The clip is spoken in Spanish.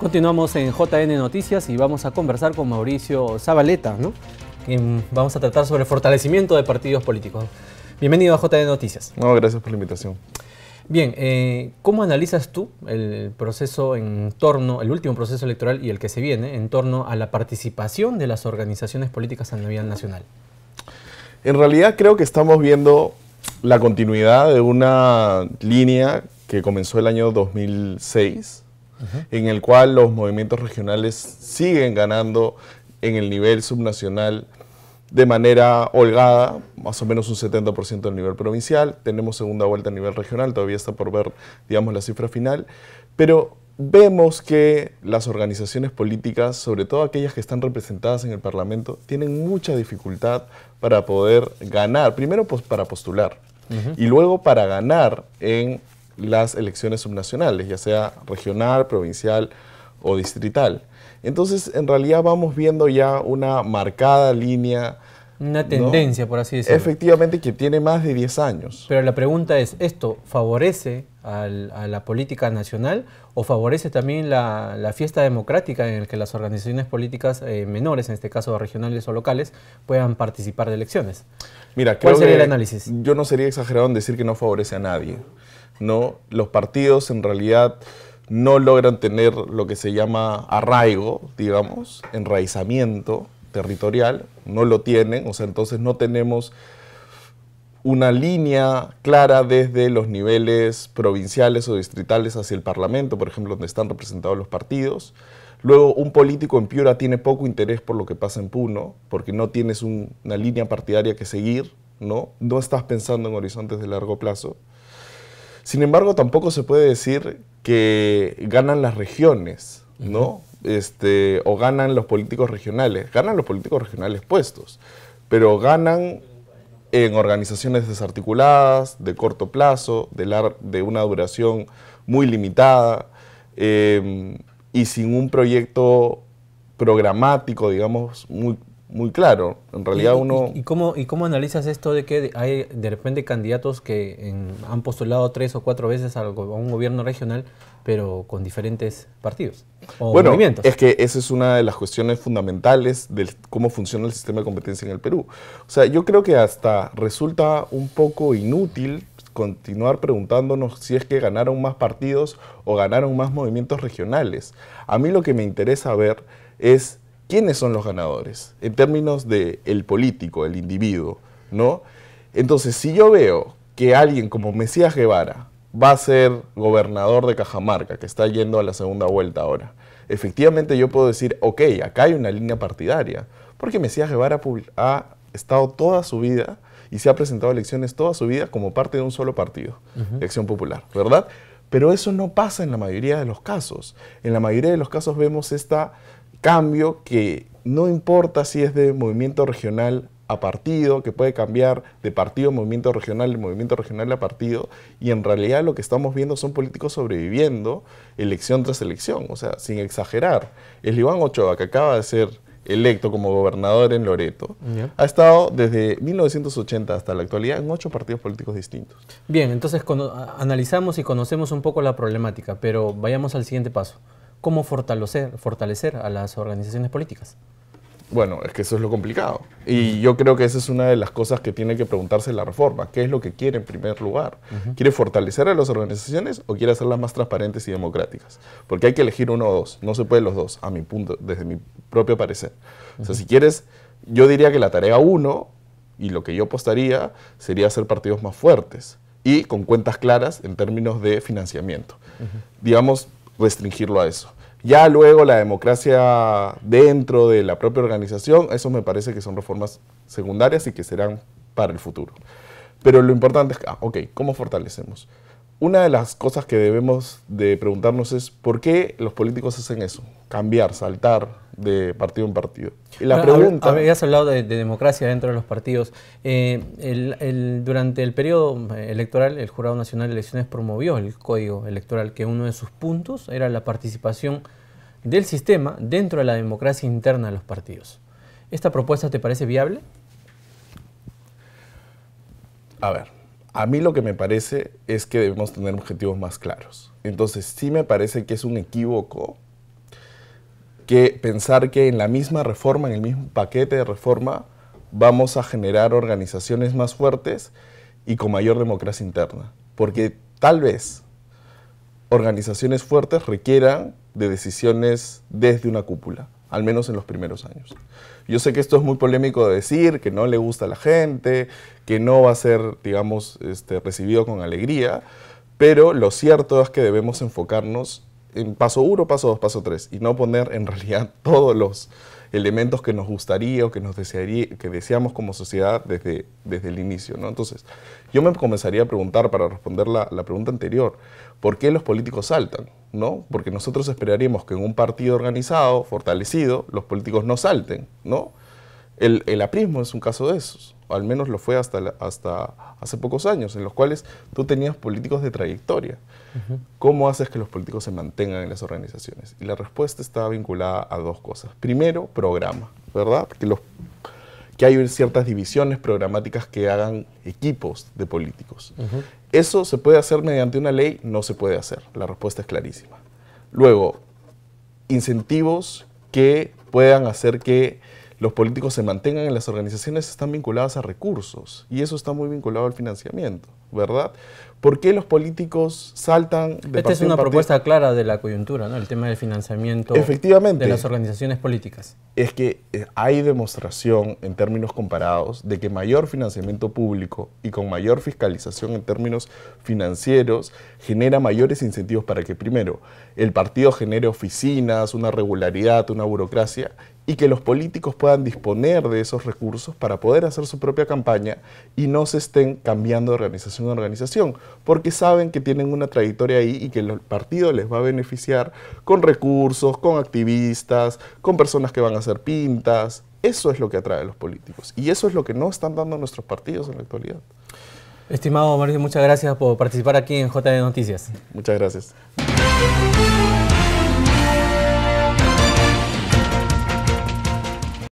Continuamos en JN Noticias y vamos a conversar con Mauricio Zabaleta, ¿no? vamos a tratar sobre el fortalecimiento de partidos políticos. Bienvenido a JN Noticias. No, gracias por la invitación. Bien, eh, ¿cómo analizas tú el proceso en torno, el último proceso electoral y el que se viene, en torno a la participación de las organizaciones políticas a nivel nacional? En realidad creo que estamos viendo la continuidad de una línea que comenzó el año 2006 en el cual los movimientos regionales siguen ganando en el nivel subnacional de manera holgada, más o menos un 70% del nivel provincial. Tenemos segunda vuelta a nivel regional, todavía está por ver, digamos, la cifra final. Pero vemos que las organizaciones políticas, sobre todo aquellas que están representadas en el Parlamento, tienen mucha dificultad para poder ganar, primero pues, para postular y luego para ganar en las elecciones subnacionales, ya sea regional, provincial o distrital. Entonces, en realidad vamos viendo ya una marcada línea. Una tendencia, por así decirlo. Efectivamente, que tiene más de 10 años. Pero la pregunta es, ¿esto favorece a la política nacional o favorece también la, fiesta democrática en el que las organizaciones políticas eh, menores, en este caso regionales o locales, puedan participar de elecciones? Mira, ¿Cuál sería el análisis? Yo no sería exagerado en decir que no favorece a nadie. ¿no? Los partidos en realidad no logran tener lo que se llama arraigo, digamos, enraizamiento territorial, no lo tienen, o sea, entonces no tenemos una línea clara desde los niveles provinciales o distritales hacia el Parlamento, por ejemplo, donde están representados los partidos. Luego, un político en Piura tiene poco interés por lo que pasa en Puno, porque no tienes una línea partidaria que seguir, ¿no? No estás pensando en horizontes de largo plazo. Sin embargo, tampoco se puede decir que ganan las regiones, ¿no? Este, o ganan los políticos regionales. Ganan los políticos regionales puestos, pero ganan en organizaciones desarticuladas, de corto plazo, de, una duración muy limitada em, y sin un proyecto programático, digamos, muy, muy claro. En realidad uno... Y, cómo, ¿Y cómo analizas esto de que hay de repente candidatos que han postulado tres o cuatro veces a, un gobierno regional, pero con diferentes partidos o bueno, Es que esa es una de las cuestiones fundamentales de cómo funciona el sistema de competencia en el Perú. O sea, yo creo que hasta resulta un poco inútil continuar preguntándonos si es que ganaron más partidos o ganaron más movimientos regionales. A mí lo que me interesa ver es ¿Quiénes son los ganadores? En términos del político, el individuo, ¿no? Entonces, si yo veo que alguien como Mesías Guevara va a ser gobernador de Cajamarca, que está yendo a la segunda vuelta ahora, efectivamente yo puedo decir, ok, acá hay una línea partidaria, porque Mesías Guevara ha estado toda su vida y se ha presentado a elecciones toda su vida como parte de un solo partido, elección Popular, ¿verdad? Pero eso no pasa en la mayoría de los casos. En la mayoría de los casos vemos esta cambio que no importa si es de movimiento regional a partido, que puede cambiar de partido a movimiento regional, de movimiento regional a partido, y en realidad lo que estamos viendo son políticos sobreviviendo elección tras elección, o sea, sin exagerar. El Iván Ochoa, que acaba de ser electo como gobernador en Loreto, ha estado desde 1980 hasta la actualidad en ocho partidos políticos distintos. Bien, entonces analizamos y conocemos un poco la problemática, pero vayamos al siguiente paso cómo fortalecer, fortalecer a las organizaciones políticas. Bueno, es que eso es lo complicado. Y yo creo que esa es una de las cosas que tiene que preguntarse la reforma. ¿Qué es lo que quiere en primer lugar? ¿Quiere fortalecer a las organizaciones o quiere hacerlas más transparentes y democráticas? Porque hay que elegir uno o dos. No se puede los dos, a mi punto, desde mi propio parecer. O sea, si quieres, yo diría que la tarea uno, y lo que yo apostaría, sería hacer partidos más fuertes y con cuentas claras en términos de financiamiento. Digamos, restringirlo a eso. Ya luego la democracia dentro de la propia organización, eso me parece que son reformas secundarias y que serán para el futuro. Pero lo importante es, que, ah, ok, ¿cómo fortalecemos? Una de las cosas que debemos de preguntarnos es, ¿por qué los políticos hacen eso? Cambiar, saltar, de partido en partido. Y la ah, pregunta... Habías hablado de, democracia dentro de los partidos. Eh, durante el periodo eh, electoral, el Jurado Nacional de Elecciones promovió el código electoral, que uno de sus puntos era la participación del sistema dentro de la democracia interna de los partidos. ¿Esta propuesta te parece viable? A ver, a mí lo que me parece es que debemos tener objetivos más claros. Entonces sí me parece que es un equívoco que pensar que en la misma reforma, en el mismo paquete de reforma, vamos a generar organizaciones más fuertes y con mayor democracia interna. Porque tal vez organizaciones fuertes requieran de decisiones desde una cúpula, al menos en los primeros años. Yo sé que esto es muy polémico de decir, que no le gusta a la gente, que no va a ser, digamos, este, recibido con alegría, pero lo cierto es que debemos enfocarnos paso 1, paso dos, paso 3 y no poner en realidad todos los elementos que nos gustaría o que nos desearía, que deseamos como sociedad desde, desde el inicio. ¿no? Entonces, yo me comenzaría a preguntar, para responder la, pregunta anterior, ¿por qué los políticos saltan? ¿no? Porque nosotros esperaríamos que en un partido organizado, fortalecido, los políticos no salten. ¿no? El, el aprismo es un caso de esos al menos lo fue hasta, hasta hace pocos años, en los cuales tú tenías políticos de trayectoria. ¿Cómo haces que los políticos se mantengan en las organizaciones? Y la respuesta está vinculada a dos cosas. Primero, programa, ¿verdad? los, que hay ciertas divisiones programáticas que hagan equipos de políticos. ¿Eso se puede hacer mediante una ley? No se puede hacer. La respuesta es clarísima. Luego, incentivos que puedan hacer que los políticos se mantengan en las organizaciones están vinculadas a recursos y eso está muy vinculado al financiamiento. ¿verdad? ¿Por qué los políticos saltan de Esta es una propuesta clara de la coyuntura, ¿no? El tema del financiamiento Efectivamente, de las organizaciones políticas. Es que eh, hay demostración en términos comparados de que mayor financiamiento público y con mayor fiscalización en términos financieros genera mayores incentivos para que primero el partido genere oficinas, una regularidad, una burocracia y que los políticos puedan disponer de esos recursos para poder hacer su propia campaña y no se estén cambiando de organización una organización, porque saben que tienen una trayectoria ahí y que el partido les va a beneficiar con recursos, con activistas, con personas que van a hacer pintas. Eso es lo que atrae a los políticos y eso es lo que no están dando nuestros partidos en la actualidad. Estimado Mauricio, muchas gracias por participar aquí en JN Noticias. Muchas gracias.